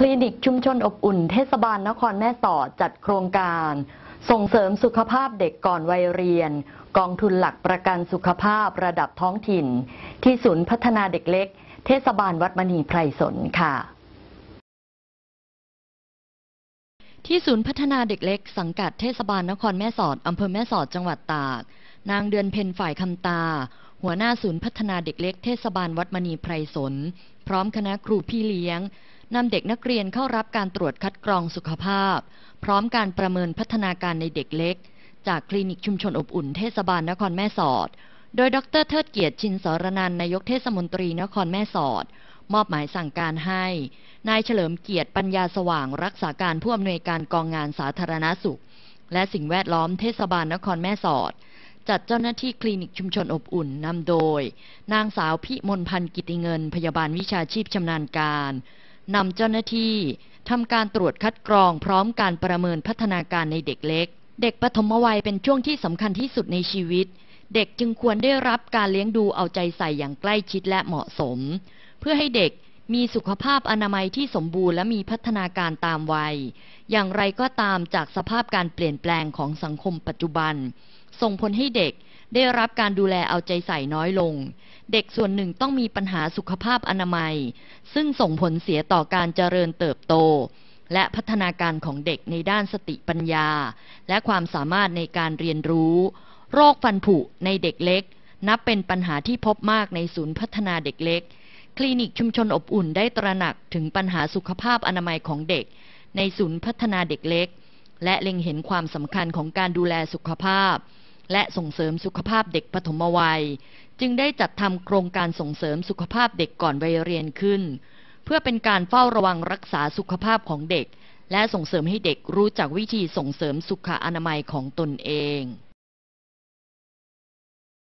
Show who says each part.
Speaker 1: คลินิกชุมชนอบอุ่นเทศบาลนครแม่สอดจัดโครงการ ส่งเสริมสุขภาพเด็กก่อนวัยเรียน กองทุนหลักประกันสุขภาพระดับท้องถิ่น ที่ศูนย์พัฒนาเด็กเล็ก เทศบาลวัดมณีไพรสนค่ะ ที่ศูนย์พัฒนาเด็กเล็กสังกัดเทศบาลนครแม่สอดอำเภอแม่สอดจังหวัดตาก นางเดือนเพ็ญฝ่ายคำตาหัวหน้าศูนย์พัฒนาเด็กเล็กเทศบาลวัดมณีไพรสนพร้อมคณะครูพี่เลี้ยง นำเด็กนักเรียนเข้ารับการตรวจคัดกรองสุขภาพ พร้อมการประเมินพัฒนาการในเด็กเล็ก จากคลินิกชุมชนอบอุ่นเทศบาลนครแม่สอด โดยดรเทิดเกียรติชินสรนันนายกเทศมนตรีนครแม่สอด มอบหมายสั่งการให้นายเฉลิมเกียรติปัญญาสว่างรักษาการผู้อำนวยการกองงานสาธารณาสุข และสิ่งแวดล้อมเทศบาลนครแม่สอดจัดเจ้าหน้าที่คลินิกชุมชนอบอุ่นนำโดย นางสาวพิมลพันธ์กิติเงินพยาบาลวิชาชีพชำนาญการนำเจ้าหน้าที่ทำการตรวจคัดกรอง พร้อมการประเมินพัฒนาการในเด็กเล็ก เด็กปฐมวัยเป็นช่วงที่สำคัญที่สุดในชีวิต เด็กจึงควรได้รับการเลี้ยงดูเอาใจใส่อย่างใกล้ชิดและเหมาะสม เพื่อให้เด็กมีสุขภาพอนามัยที่สมบูรณ์และมีพัฒนาการตามวัย อย่างไรก็ตามจากสภาพการเปลี่ยนแปลงของสังคมปัจจุบัน ส่งผลให้เด็กได้รับการดูแลเอาใจใส่น้อยลง เด็กส่วนหนึ่งต้องมีปัญหาสุขภาพอนามัย ซึ่งส่งผลเสียต่อการเจริญเติบโต และพัฒนาการของเด็กในด้านสติปัญญา และความสามารถในการเรียนรู้ โรคฟันผุในเด็กเล็ก นับเป็นปัญหาที่พบมากในศูนย์พัฒนาเด็กเล็กคลินิกชุมชนอบอุ่นได้ตระหนักถึงปัญหาสุขภาพอนามัยของเด็ก ในศูนย์พัฒนาเด็กเล็ก และเล็งเห็นความสำคัญของการดูแลสุขภาพ และส่งเสริมสุขภาพเด็กปฐมวัย จึงได้จัดทำโครงการส่งเสริมสุขภาพเด็กก่อนวัยเรียนขึ้น เพื่อเป็นการเฝ้าระวังรักษาสุขภาพของเด็ก และส่งเสริมให้เด็กรู้จักวิธีส่งเสริมสุขอนามัยของตนเอง